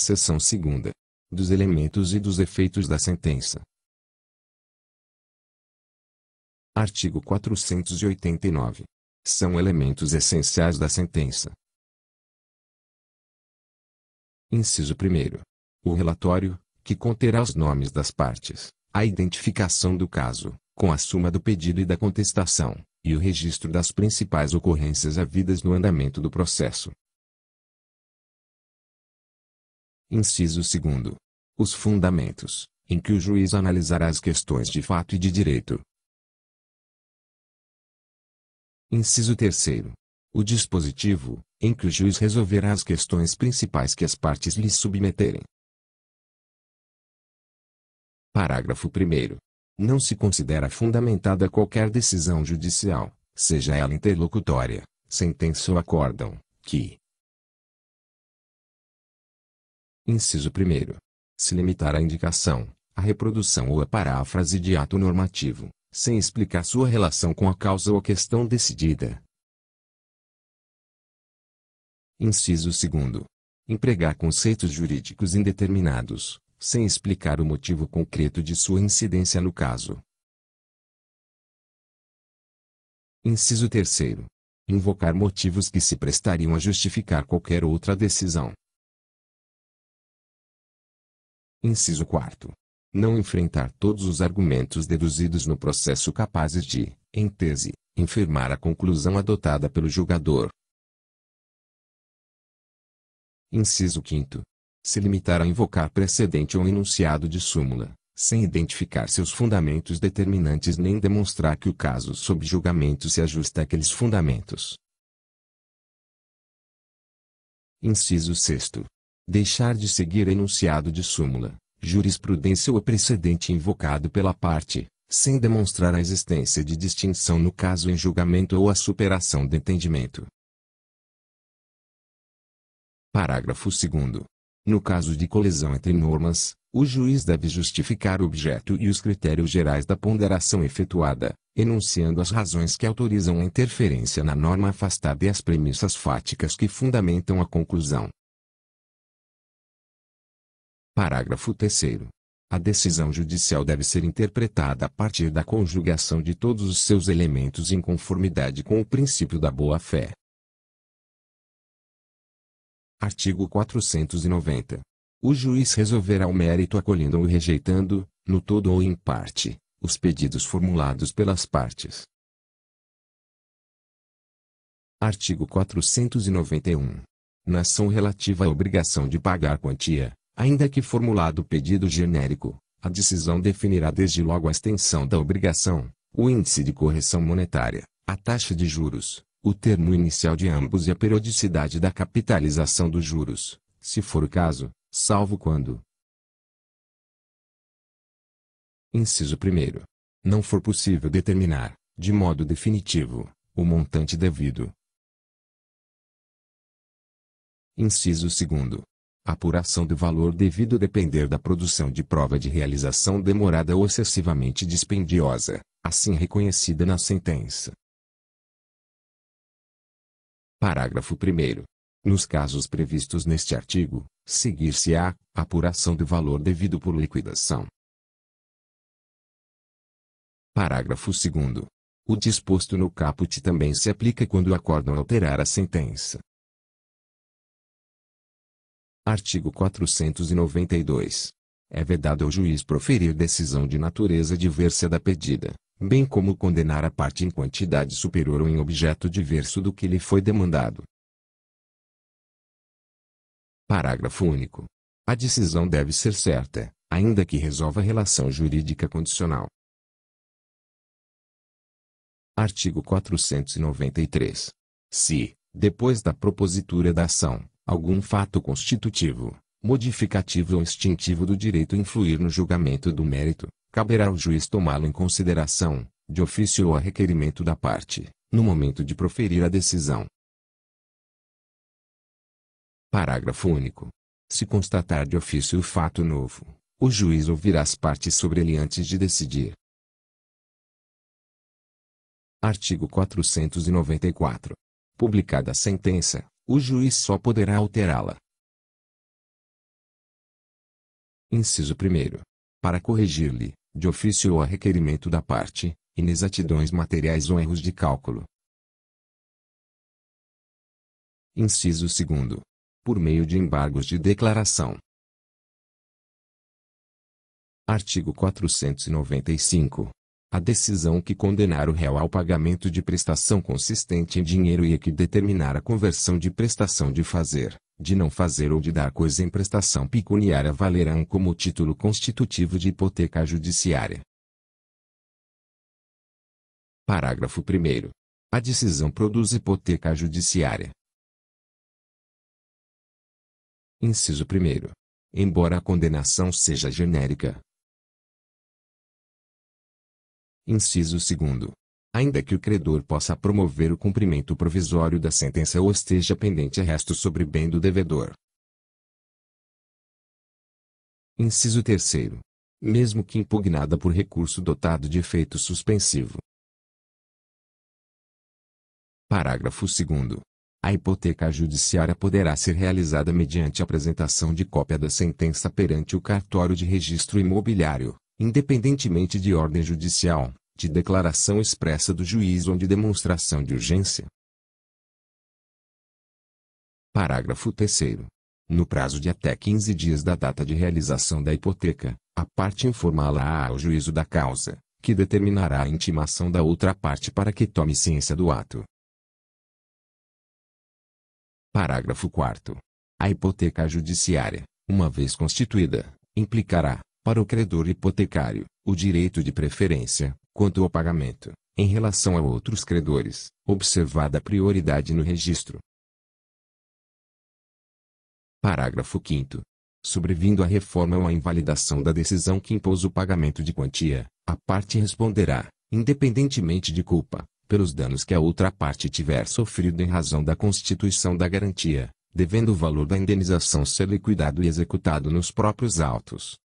Seção segunda. Dos elementos e dos efeitos da sentença. Artigo 489. São elementos essenciais da sentença. Inciso 1. O relatório, que conterá os nomes das partes, a identificação do caso, com a suma do pedido e da contestação, e o registro das principais ocorrências havidas no andamento do processo, Inciso 2. Os fundamentos, em que o juiz analisará as questões de fato e de direito. Inciso 3. O dispositivo, em que o juiz resolverá as questões principais que as partes lhe submeterem. Parágrafo 1. Não se considera fundamentada qualquer decisão judicial, seja ela interlocutória, sentença ou acórdão, que, Inciso 1. Se limitar à indicação, à reprodução ou à paráfrase de ato normativo, sem explicar sua relação com a causa ou a questão decidida. Inciso 2. Empregar conceitos jurídicos indeterminados, sem explicar o motivo concreto de sua incidência no caso. Inciso 3. Invocar motivos que se prestariam a justificar qualquer outra decisão, Inciso 4. Não enfrentar todos os argumentos deduzidos no processo capazes de, em tese, enfermar a conclusão adotada pelo julgador. Inciso 5. Se limitar a invocar precedente ou enunciado de súmula, sem identificar seus fundamentos determinantes nem demonstrar que o caso sob julgamento se ajusta àqueles fundamentos. Inciso 6 deixar de seguir enunciado de súmula, jurisprudência ou precedente invocado pela parte, sem demonstrar a existência de distinção no caso em julgamento ou a superação do entendimento. Parágrafo 2. No caso de colisão entre normas, o juiz deve justificar o objeto e os critérios gerais da ponderação efetuada, enunciando as razões que autorizam a interferência na norma afastada e as premissas fáticas que fundamentam a conclusão. Parágrafo 3 a decisão judicial deve ser interpretada a partir da conjugação de todos os seus elementos em conformidade com o princípio da boa-fé. Artigo 490. O juiz resolverá o mérito acolhendo ou rejeitando, no todo ou em parte, os pedidos formulados pelas partes. Artigo 491. Na ação relativa à obrigação de pagar quantia, Ainda que formulado o pedido genérico, a decisão definirá desde logo a extensão da obrigação, o índice de correção monetária, a taxa de juros, o termo inicial de ambos e a periodicidade da capitalização dos juros, se for o caso, salvo quando. Inciso 1. Não for possível determinar, de modo definitivo, o montante devido. Inciso 2 apuração do valor devido depender da produção de prova de realização demorada ou excessivamente dispendiosa, assim reconhecida na sentença. Parágrafo 1. Nos casos previstos neste artigo, seguir-se-á a apuração do valor devido por liquidação. Parágrafo 2. O disposto no caput também se aplica quando o acórdão alterar a sentença. Artigo 492. É vedado ao juiz proferir decisão de natureza diversa da pedida, bem como condenar a parte em quantidade superior ou em objeto diverso do que lhe foi demandado. Parágrafo único. A decisão deve ser certa, ainda que resolva relação jurídica condicional. Artigo 493. Se, depois da propositura da ação, algum fato constitutivo, modificativo ou instintivo do direito influir no julgamento do mérito, caberá ao juiz tomá-lo em consideração, de ofício ou a requerimento da parte, no momento de proferir a decisão. Parágrafo único. Se constatar de ofício o fato novo, o juiz ouvirá as partes sobre ele antes de decidir. Artigo 494. Publicada a sentença, o juiz só poderá alterá-la. Inciso 1. Para corrigir-lhe, de ofício ou a requerimento da parte, inexatidões materiais ou erros de cálculo. Inciso 2. Por meio de embargos de declaração. Artigo 495 a decisão que condenar o réu ao pagamento de prestação consistente em dinheiro e a que determinar a conversão de prestação de fazer, de não fazer ou de dar coisa em prestação pecuniária valerão como título constitutivo de hipoteca judiciária. Parágrafo 1. A decisão produz hipoteca judiciária. Inciso 1. Embora a condenação seja genérica, Inciso 2 ainda que o credor possa promover o cumprimento provisório da sentença ou esteja pendente resto sobre bem do devedor. Inciso 3 Mesmo que impugnada por recurso dotado de efeito suspensivo. Parágrafo 2 A hipoteca judiciária poderá ser realizada mediante apresentação de cópia da sentença perante o cartório de registro imobiliário, independentemente de ordem judicial, de declaração expressa do juiz ou de demonstração de urgência. Parágrafo 3 No prazo de até 15 dias da data de realização da hipoteca, a parte informá-la ao juízo da causa, que determinará a intimação da outra parte para que tome ciência do ato. Parágrafo 4 A hipoteca judiciária, uma vez constituída, implicará, para o credor hipotecário, o direito de preferência, Quanto ao pagamento, em relação a outros credores, observada a prioridade no registro. Parágrafo 5 Sobrevindo a reforma ou a invalidação da decisão que impôs o pagamento de quantia, a parte responderá, independentemente de culpa, pelos danos que a outra parte tiver sofrido em razão da constituição da garantia, devendo o valor da indenização ser liquidado e executado nos próprios autos.